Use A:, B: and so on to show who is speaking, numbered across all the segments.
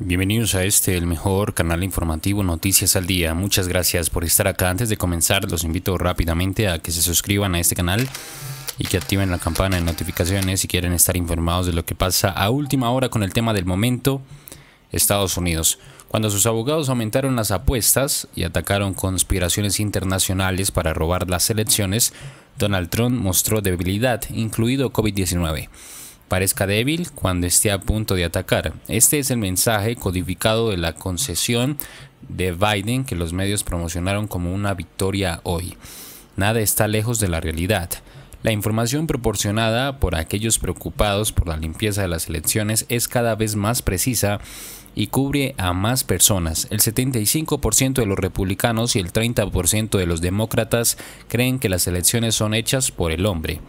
A: Bienvenidos a este, el mejor canal informativo Noticias al Día. Muchas gracias por estar acá. Antes de comenzar, los invito rápidamente a que se suscriban a este canal y que activen la campana de notificaciones si quieren estar informados de lo que pasa a última hora con el tema del momento, Estados Unidos. Cuando sus abogados aumentaron las apuestas y atacaron conspiraciones internacionales para robar las elecciones, Donald Trump mostró debilidad, incluido COVID-19 parezca débil cuando esté a punto de atacar. Este es el mensaje codificado de la concesión de Biden que los medios promocionaron como una victoria hoy. Nada está lejos de la realidad. La información proporcionada por aquellos preocupados por la limpieza de las elecciones es cada vez más precisa y cubre a más personas. El 75% de los republicanos y el 30% de los demócratas creen que las elecciones son hechas por el hombre.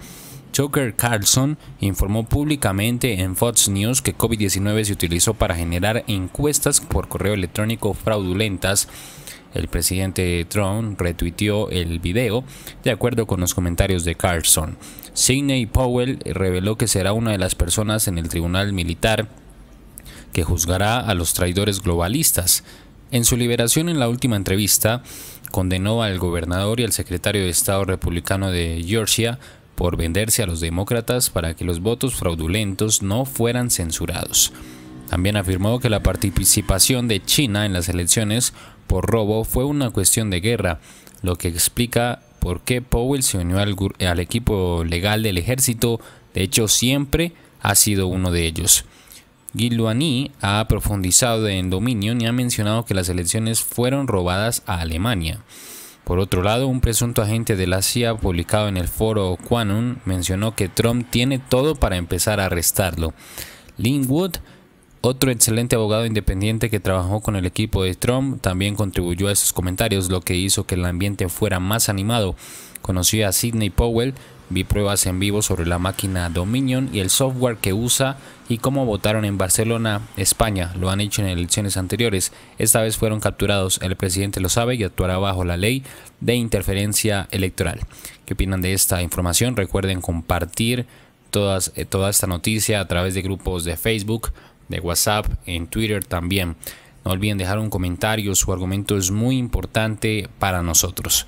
A: Joker Carlson informó públicamente en Fox News que COVID-19 se utilizó para generar encuestas por correo electrónico fraudulentas. El presidente Trump retuiteó el video de acuerdo con los comentarios de Carlson. Sidney Powell reveló que será una de las personas en el tribunal militar que juzgará a los traidores globalistas. En su liberación en la última entrevista, condenó al gobernador y al secretario de Estado republicano de Georgia por venderse a los demócratas para que los votos fraudulentos no fueran censurados. También afirmó que la participación de China en las elecciones por robo fue una cuestión de guerra, lo que explica por qué Powell se unió al, equipo legal del ejército, de hecho siempre ha sido uno de ellos. Giluani ha profundizado en Dominion y ha mencionado que las elecciones fueron robadas a Alemania. Por otro lado, un presunto agente de la CIA publicado en el foro Quanum mencionó que Trump tiene todo para empezar a arrestarlo. Wood, otro excelente abogado independiente que trabajó con el equipo de Trump, también contribuyó a esos comentarios, lo que hizo que el ambiente fuera más animado. Conoció a Sidney Powell, Vi pruebas en vivo sobre la máquina Dominion y el software que usa y cómo votaron en Barcelona, España. Lo han hecho en elecciones anteriores. Esta vez fueron capturados. El presidente lo sabe y actuará bajo la ley de interferencia electoral. ¿Qué opinan de esta información? Recuerden compartir eh, toda esta noticia a través de grupos de Facebook, de WhatsApp, en Twitter también. No olviden dejar un comentario. Su argumento es muy importante para nosotros.